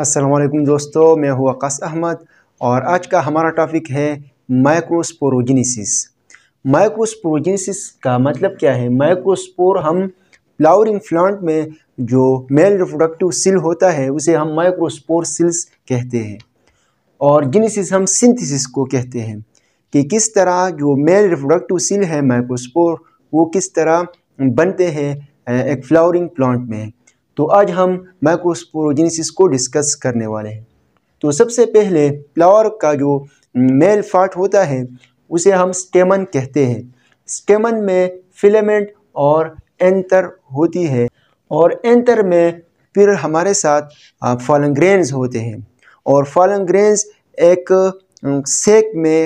असलम दोस्तों मैं हूँ अकाश अहमद और आज का हमारा टॉपिक है माइक्रोस्पोरोजिनिस माइक्रोस्पोरोजिनिस का मतलब क्या है माइक्रोस्पोर हम फ्लावरिंग प्लांट में जो मेल रिप्रोडक्टिव सिल होता है उसे हम माइक्रोस्पोर सिल्स कहते हैं और जिनिसिस हम सिंथिसिस को कहते हैं कि किस तरह जो मेल रिप्रोडक्टिव सिल है माइक्रोस्पोर वो किस तरह बनते हैं एक फ्लावरिंग प्लांट में तो आज हम माइक्रोस्पोरोजेनेसिस को डिस्कस करने वाले हैं तो सबसे पहले फ्लावर का जो मेल फाट होता है उसे हम स्टेमन कहते हैं स्टेमन में फिलामेंट और एंतर होती है और एंतर में फिर हमारे साथ फॉलंग्रेन्स होते हैं और फॉलग्रेन्स एक सेक में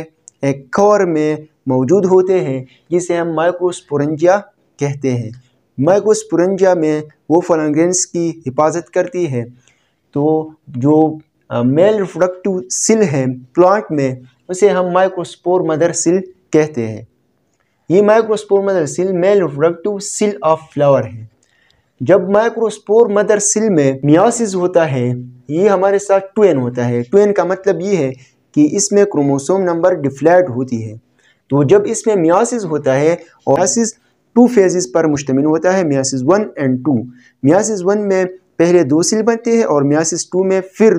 एक कवर में मौजूद होते हैं जिसे हम माइक्रोस्पोरेंजिया कहते हैं मैगोस्पुरंजा में वो फ्लांग्रेंस की हिफाजत करती है तो जो मेल रिप्रोडक्टिव सिल है प्लांट में उसे हम माइक्रोस्पोर मदर सिल कहते हैं ये microspore mother cell male reproductive cell of flower है जब माइक्रोस्पोर मदर सिल में मियासिस होता है ये हमारे साथ ट्वेन होता है ट्वेन का मतलब ये है कि इसमें क्रोमोसोम नंबर डिफ्लैट होती है तो जब इसमें मियासिस होता है और मियासिस टू फेजेस पर मुश्तमिल होता है meiosis one and two meiosis one में पहले दो सिल बनते हैं और मियासिस टू में फिर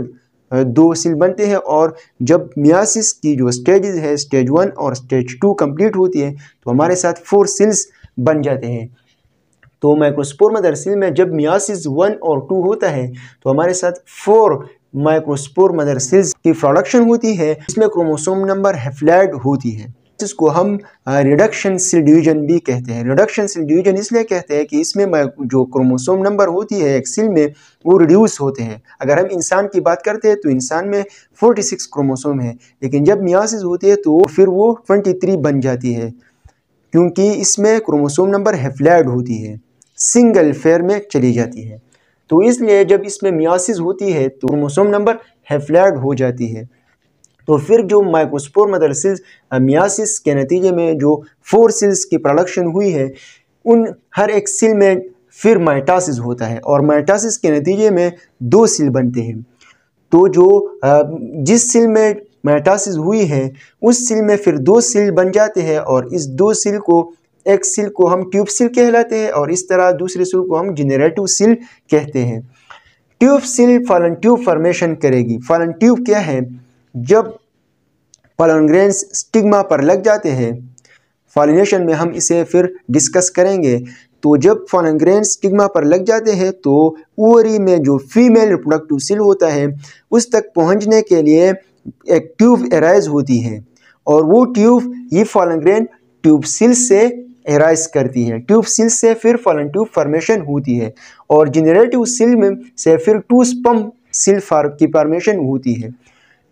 दो सिल बनते हैं और जब मियासिस की जो स्टेजेस है स्टेज वन और स्टेज टू कंप्लीट होती है तो हमारे साथ फोर सिल्स बन जाते हैं तो माइक्रोस्पोर मदर सिल में जब मियासिस वन और टू होता है तो हमारे साथ फोर माइक्रोस्पोर मदर सिल्स की प्रोडक्शन होती है इसमें क्रोमोसोम नंबर हेफ्लैड होती है जिसको हम रिडक्शन सेल डिवीजन भी कहते हैं रिडक्शन सेल डिवीजन इसलिए कहते हैं कि इसमें जो क्रोमोसोम नंबर होती है एक सेल में वो रिड्यूस होते हैं अगर हम इंसान की बात करते हैं तो इंसान में 46 क्रोमोसोम है लेकिन जब मियासिस होती है तो फिर वो 23 बन जाती है क्योंकि इसमें क्रोमोसोम नंबर हेफ्लैड होती है सिंगल फेयर में चली जाती है तो इसलिए जब इसमें मियासिस होती है तो क्रोमोसोम नंबर हेफ्लैड हो जाती है तो फिर जो माइक्रोस्पोर मदरसिल्स मियासिस के नतीजे में जो फोर सिल्स की प्रोडक्शन हुई है उन हर एक सिल में फिर माइटासिस होता है और माइटासिस के नतीजे में दो सिल बनते हैं तो जो जिस सिल में माइटासिस हुई है उस सिल में फिर दो सिल बन जाते हैं और इस दो सिल को एक सिल को हम ट्यूब सेल कहलाते हैं और इस तरह दूसरे सेल को हम जनरेटिव सिल कहते हैं ट्यूब सिल फलन ट्यूब फॉर्मेशन करेगी फलन ट्यूब क्या है जब पलनग्रेंस स्टिग्मा पर लग जाते हैं फॉलिनेशन में हम इसे फिर डिस्कस करेंगे तो जब फॉलनग्रेंस स्टिग्मा पर लग जाते हैं तो ओवरी में जो फीमेल रिप्रोडक्टिव सेल होता है उस तक पहुंचने के लिए एक ट्यूब एराइज होती है और वो ट्यूब ये फॉलनग्रेन ट्यूब सिल से एराइज करती है ट्यूब सिल से फिर फॉलन ट्यूब फॉर्मेशन होती है और जनरेटिव सिल में से फिर टू स्पम सिल की फॉर्मेशन होती है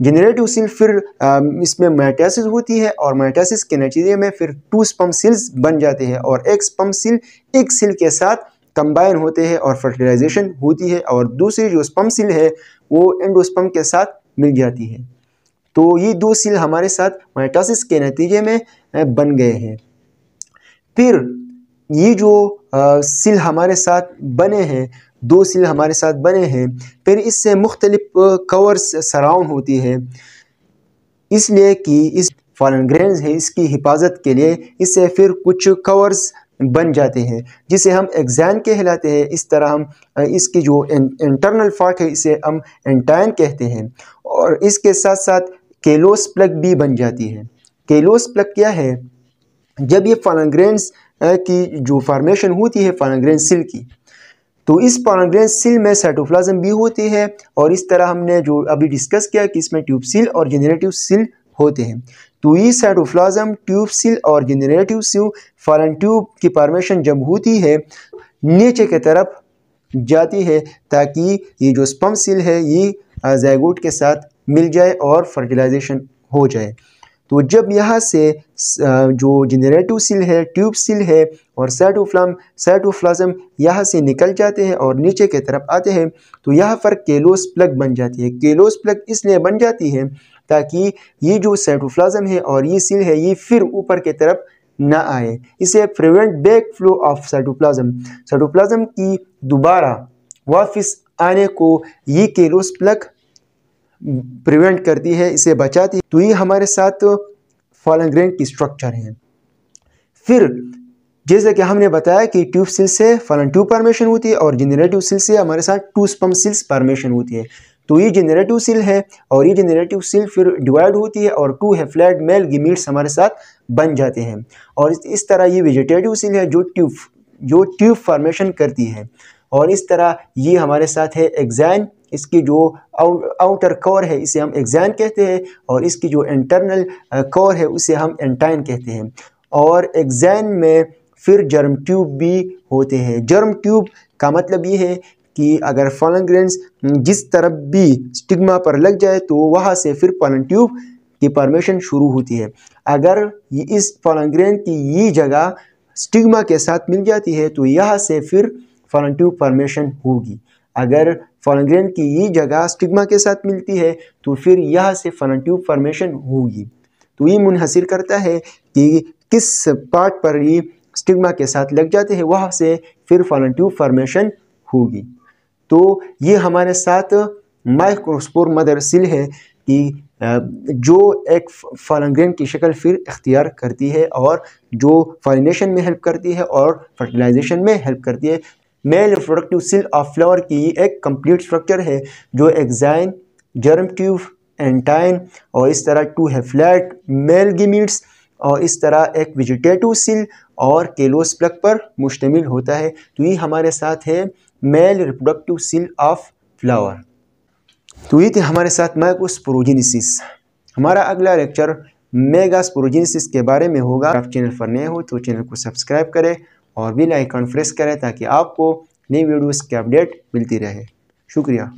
जनरेटिव सेल फिर um, इसमें मेटासिस होती है और मेटासिस के नतीजे में फिर टू स्पम सेल्स बन जाते हैं और एक स्पम सेल एक सेल के साथ कंबाइन होते हैं और फर्टिलाइजेशन होती है और दूसरी जो स्पम सेल है वो एंडोस्पम के साथ मिल जाती है तो ये दो सेल हमारे साथ माइटासिस के नतीजे में बन गए हैं फिर ये जो सिल हमारे साथ बने हैं दो सिल हमारे साथ बने हैं फिर इससे मुख्तलिफ कवर्स सराउंड होती है इसलिए कि इस फॉरन ग्रेन्स है इसकी हिफाजत के लिए इससे फिर कुछ कवर्स बन जाते हैं जिसे हम एग्जैन कहलाते हैं इस तरह हम इसकी जो इंटरनल फाक है इसे हम एंटाइन कहते हैं और इसके साथ साथ केलोस प्लग भी बन जाती है केलोस प्लग क्या है जब ये फालनग्रेन्स की जो फॉर्मेशन होती है ग्रेन सिल की तो इस पॉनग्रेन सिल में साइटोप्लाज्म भी होती है और इस तरह हमने जो अभी डिस्कस किया कि इसमें ट्यूब सिल और जेनरेटिव सिल होते हैं तो ये साइटोप्लाज्म ट्यूब सिल और जेनरेटिव सिल फॉरन ट्यूब की फॉर्मेशन जब होती है नीचे की तरफ जाती है ताकि ये जो स्पम सिल है ये जैगोट के साथ मिल जाए और फर्टिलाइजेशन हो जाए तो जब यहाँ से जो जनरेटिव सिल है ट्यूब सिल है और सेटोफ्लम सेटोफ्लाज्म यहाँ से निकल जाते हैं और नीचे के तरफ आते हैं तो यहाँ पर केलोस प्लग बन जाती है केलोस प्लग इसलिए बन जाती है ताकि ये जो सेटोफ्लाज्म है और ये सिल है ये फिर ऊपर की तरफ ना आए इसे prevent back flow of cytoplasm cytoplasm की दोबारा वापस आने को ये केलोस प्लग प्रिवेंट करती है इसे बचाती है तो ये हमारे साथ ग्रेन की स्ट्रक्चर है फिर जैसे कि हमने बताया कि ट्यूब सिल से फलन ट्यूब परमिशन होती है और जनरेटिव सिल से हमारे साथ टू स्पम सिल्स परमिशन होती है तो ये जनरेटिव सिल है और ये जनरेटिव सिल फिर डिवाइड होती है और टू फ्लैट मेल गिमीट्स हमारे साथ बन जाते हैं और इस तरह ये वेजिटेटिव सिल है जो ट्यूब जो ट्यूब फॉर्मेशन करती है और इस तरह ये हमारे साथ है एग्जैन इसकी जो आउटर कोर है इसे हम एग्जैन कहते हैं और इसकी जो इंटरनल कोर uh, है उसे हम एंटाइन कहते हैं और एग्जैन में फिर जर्म ट्यूब भी होते हैं जर्म ट्यूब का मतलब ये है कि अगर फलंग्रेंस हम्म, जिस तरफ भी स्टिग्मा पर लग जाए तो वहाँ से फिर पॉलन ट्यूब की परमिशन शुरू होती है अगर इस फलंग्रेन की ये जगह स्टिग्मा के साथ मिल जाती है तो यहाँ से फिर फॉरनटिव फॉर्मेशन होगी अगर फॉरग्रेन की ये जगह स्टिग्मा के साथ मिलती है तो फिर यह से ट्यूब फॉर्मेशन होगी तो ये मुनहसर करता है कि किस पार्ट पर ये स्टिग्मा के साथ लग जाते हैं वहाँ से फिर ट्यूब फॉर्मेशन होगी तो ये हमारे साथ माइक्रोस्पोर मदर सिल है कि जो एक फॉलग्रेन की शक्ल फिर इख्तियार करती है और जो फॉलिनेशन में हेल्प करती है और फर्टिलाइजेशन में हेल्प करती है male reproductive cell of flower की एक कंप्लीट स्ट्रक्चर है जो एग्जाइन जर्म ट्यूब एंटाइन और इस तरह टू है फ्लैट मेल गिमिट्स और इस तरह एक वेजिटेटिव सिल और केलोस प्लग पर मुश्तमिल होता है तो ये हमारे साथ है male reproductive cell of flower तो ये थे हमारे साथ माइक्रोस्पोरोजिनिसिस हमारा अगला लेक्चर मेगा स्पोरोजिनिसिस के बारे में होगा आप चैनल पर नए हो तो चैनल को सब्सक्राइब करें और बेल आइकन प्रेस करें ताकि आपको नई वीडियोस की अपडेट मिलती रहे शुक्रिया